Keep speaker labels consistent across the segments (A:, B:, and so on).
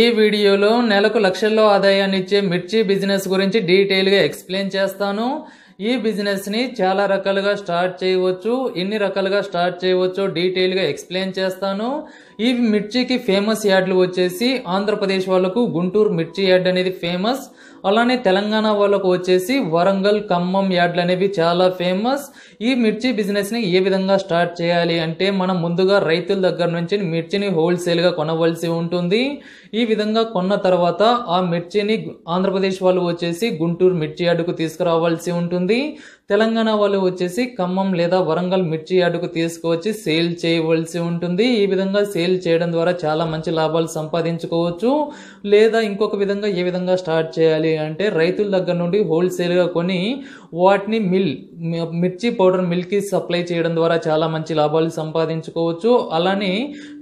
A: ఈ వీడియోలో నెలకు లక్షల్లో ఆదాయాన్నిచ్చే మిర్చి బిజినెస్ గురించి డీటెయిల్గా ఎక్స్ప్లెయిన్ చేస్తాను ఈ బిజినెస్ని చాలా రకాలుగా స్టార్ట్ చేయవచ్చు ఎన్ని రకాలుగా స్టార్ట్ చేయవచ్చో డీటెయిల్గా ఎక్స్ప్లెయిన్ చేస్తాను ఈ మిర్చికి ఫేమస్ యాడ్లు వచ్చేసి ఆంధ్రప్రదేశ్ వాళ్ళకు గుంటూరు మిర్చి యాడ్ అనేది ఫేమస్ అలానే తెలంగాణ వాళ్ళకు వచ్చేసి వరంగల్ ఖమ్మం యాడ్లు అనేవి చాలా ఫేమస్ ఈ మిర్చి బిజినెస్ని ఏ విధంగా స్టార్ట్ చేయాలి అంటే మనం ముందుగా రైతుల దగ్గర నుంచి మిర్చిని హోల్సేల్గా కొనవలసి ఉంటుంది ఈ విధంగా కొన్న తర్వాత ఆ మిర్చిని ఆంధ్రప్రదేశ్ వాళ్ళు వచ్చేసి గుంటూరు మిర్చి యార్డుకు తీసుకురావాల్సి ఉంటుంది ఉంది తెలంగాణ వాళ్ళు వచ్చేసి ఖమ్మం లేదా వరంగల్ మిర్చి యార్డుకు తీసుకువచ్చి సేల్ చేయవలసి ఉంటుంది ఈ విధంగా సేల్ చేయడం ద్వారా చాలా మంచి లాభాలు సంపాదించుకోవచ్చు లేదా ఇంకొక విధంగా ఏ విధంగా స్టార్ట్ చేయాలి అంటే రైతుల దగ్గర నుండి హోల్సేల్గా కొని వాటిని మిల్ మిర్చి పౌడర్ మిల్కి సప్లై చేయడం ద్వారా చాలా మంచి లాభాలు సంపాదించుకోవచ్చు అలానే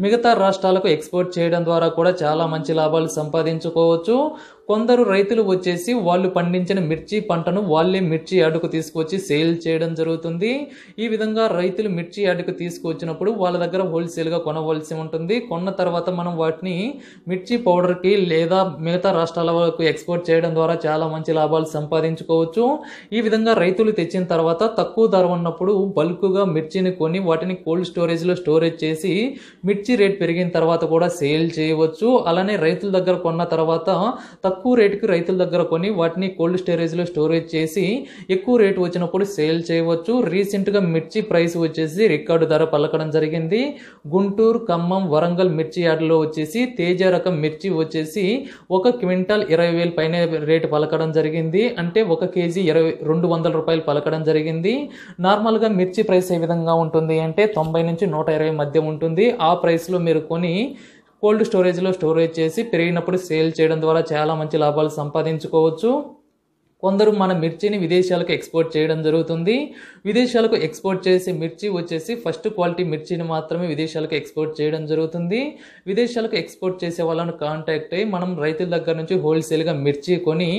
A: మిగతా రాష్ట్రాలకు ఎక్స్పోర్ట్ చేయడం ద్వారా కూడా చాలా మంచి లాభాలు సంపాదించుకోవచ్చు కొందరు రైతులు వచ్చేసి వాళ్ళు పండించిన మిర్చి పంటను వాళ్ళే మిర్చి అడుగు తీసుకొచ్చి వచ్చి సేల్ చేయడం జరుగుతుంది ఈ విధంగా రైతులు మిర్చి యార్డుకు తీసుకువచ్చినప్పుడు వాళ్ళ దగ్గర హోల్సేల్గా కొనవలసి ఉంటుంది కొన్న తర్వాత మనం వాటిని మిర్చి పౌడర్కి లేదా మిగతా రాష్ట్రాల వరకు ఎక్స్పోర్ట్ చేయడం ద్వారా చాలా మంచి లాభాలు సంపాదించుకోవచ్చు ఈ విధంగా రైతులు తెచ్చిన తర్వాత తక్కువ ధర ఉన్నప్పుడు బల్క్గా మిర్చిని కొని వాటిని కోల్డ్ స్టోరేజ్లో స్టోరేజ్ చేసి మిర్చి రేట్ పెరిగిన తర్వాత కూడా సేల్ చేయవచ్చు అలానే రైతుల దగ్గర కొన్న తర్వాత తక్కువ రేటుకి రైతుల దగ్గర కొని వాటిని కోల్డ్ స్టోరేజ్లో స్టోరేజ్ చేసి ఎక్కువ రేటు వచ్చిన వచ్చినప్పుడు సేల్ చేయవచ్చు రీసెంట్గా మిర్చి ప్రైస్ వచ్చేసి రికార్డు ధర పలకడం జరిగింది గుంటూరు ఖమ్మం వరంగల్ మిర్చి యార్డులో వచ్చేసి తేజ రకం మిర్చి వచ్చేసి ఒక క్వింటాల్ ఇరవై వేలు పైన రేటు పలకడం జరిగింది అంటే ఒక కేజీ ఇరవై రెండు వందల రూపాయలు పలకడం జరిగింది నార్మల్గా మిర్చి ప్రైస్ ఏ విధంగా ఉంటుంది అంటే తొంభై నుంచి నూట ఇరవై మధ్య ఉంటుంది ఆ ప్రైస్లో మీరు కొని కోల్డ్ స్టోరేజ్లో స్టోరేజ్ చేసి పెరిగినప్పుడు సేల్ చేయడం ద్వారా చాలా మంచి లాభాలు సంపాదించుకోవచ్చు కొందరు మన మిర్చిని విదేశాలకు ఎక్స్పోర్ట్ చేయడం జరుగుతుంది విదేశాలకు ఎక్స్పోర్ట్ చేసే మిర్చి వచ్చేసి ఫస్ట్ క్వాలిటీ మిర్చిని మాత్రమే విదేశాలకు ఎక్స్పోర్ట్ చేయడం జరుగుతుంది విదేశాలకు ఎక్స్పోర్ట్ చేసే వాళ్ళను కాంటాక్ట్ అయ్యి మనం రైతుల దగ్గర నుంచి హోల్సేల్గా మిర్చి కొని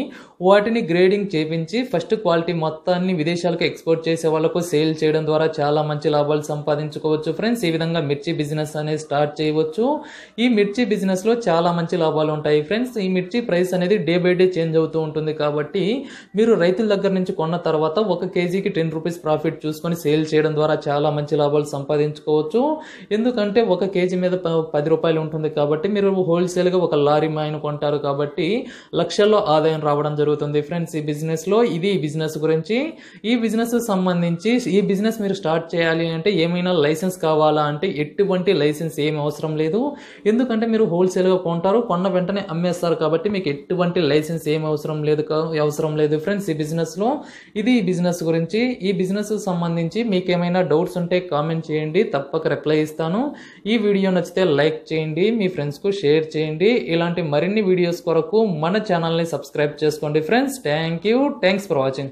A: వాటిని గ్రేడింగ్ చేపించి ఫస్ట్ క్వాలిటీ మొత్తాన్ని విదేశాలకు ఎక్స్పోర్ట్ చేసే వాళ్ళకు సేల్ చేయడం ద్వారా చాలా మంచి లాభాలు సంపాదించుకోవచ్చు ఫ్రెండ్స్ ఈ విధంగా మిర్చి బిజినెస్ అనేది స్టార్ట్ చేయవచ్చు ఈ మిర్చి బిజినెస్లో చాలా మంచి లాభాలు ఉంటాయి ఫ్రెండ్స్ ఈ మిర్చి ప్రైస్ అనేది డే బై డే చేంజ్ అవుతూ ఉంటుంది కాబట్టి మీరు రైతుల దగ్గర నుంచి కొన్న తర్వాత ఒక కేజీకి టెన్ రూపీస్ ప్రాఫిట్ చూసుకొని సేల్ చేయడం ద్వారా చాలా మంచి లాభాలు సంపాదించుకోవచ్చు ఎందుకంటే ఒక కేజీ మీద పది రూపాయలు ఉంటుంది కాబట్టి మీరు హోల్సేల్గా ఒక లారీ మైన్ కొంటారు కాబట్టి లక్షల్లో ఆదాయం రావడం జరుగుతుంది ఫ్రెండ్స్ ఈ బిజినెస్లో ఇది ఈ బిజినెస్ గురించి ఈ బిజినెస్ సంబంధించి ఈ బిజినెస్ మీరు స్టార్ట్ చేయాలి అంటే ఏమైనా లైసెన్స్ కావాలా అంటే ఎటువంటి లైసెన్స్ ఏమి అవసరం లేదు ఎందుకంటే మీరు హోల్సేల్గా కొంటారు కొన్న వెంటనే అమ్మేస్తారు కాబట్టి మీకు ఎటువంటి లైసెన్స్ ఏమి అవసరం లేదు అవసరం లేదు లేదు ఫ్రెండ్స్ ఈ బిజినెస్లో ఇది ఈ బిజినెస్ గురించి ఈ బిజినెస్ సంబంధించి మీకు ఏమైనా డౌట్స్ ఉంటే కామెంట్ చేయండి తప్పక రిప్లై ఇస్తాను ఈ వీడియో నచ్చితే లైక్ చేయండి మీ ఫ్రెండ్స్కు షేర్ చేయండి ఇలాంటి మరిన్ని వీడియోస్ కొరకు మన ఛానల్ని సబ్స్క్రైబ్ చేసుకోండి friends thank you thanks for watching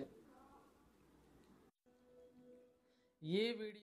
A: ఏ వీడియో